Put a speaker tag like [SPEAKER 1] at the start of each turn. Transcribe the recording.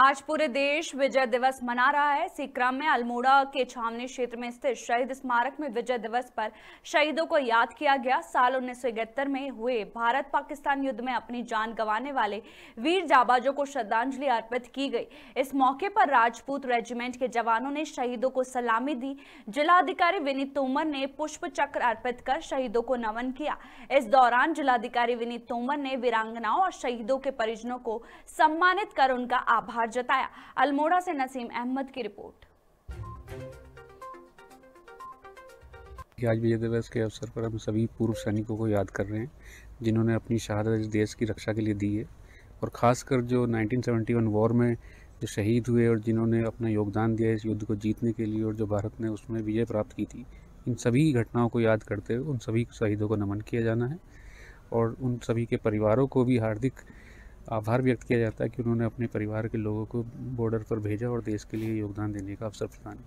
[SPEAKER 1] आज पूरे देश विजय दिवस मना रहा है इसी क्रम में अल्मोड़ा के छावनी क्षेत्र में स्थित शहीद स्मारक में विजय दिवस पर शहीदों को याद किया गया साल उन्नीस में हुए भारत पाकिस्तान युद्ध में अपनी जान गंवाने वाले वीर जाबाजों को श्रद्धांजलि अर्पित की गई इस मौके पर राजपूत रेजिमेंट के जवानों ने शहीदों को सलामी दी जिलाधिकारी विनीत तोमर ने पुष्प चक्र अर्पित कर शहीदों को नमन किया इस दौरान जिलाधिकारी विनीत तोमर ने वीरांगनाओं और शहीदों के परिजनों को सम्मानित कर उनका आभार आभार जताया अल्मोड़ा से नसीम अहमद की रिपोर्ट
[SPEAKER 2] आज विजय दिवस के अवसर पर हम सभी पूर्व सैनिकों को याद कर रहे हैं जिन्होंने अपनी शहादत इस देश की रक्षा के लिए दी है और ख़ासकर जो 1971 वॉर में जो शहीद हुए और जिन्होंने अपना योगदान दिया इस युद्ध को जीतने के लिए और जो भारत ने उसमें विजय प्राप्त की थी इन सभी घटनाओं को याद करते हुए उन सभी शहीदों को नमन किया जाना है और उन सभी के परिवारों को भी हार्दिक आभार व्यक्त किया जाता है कि उन्होंने अपने परिवार के लोगों को बॉर्डर पर भेजा और देश के लिए योगदान देने का अवसर प्रदान किया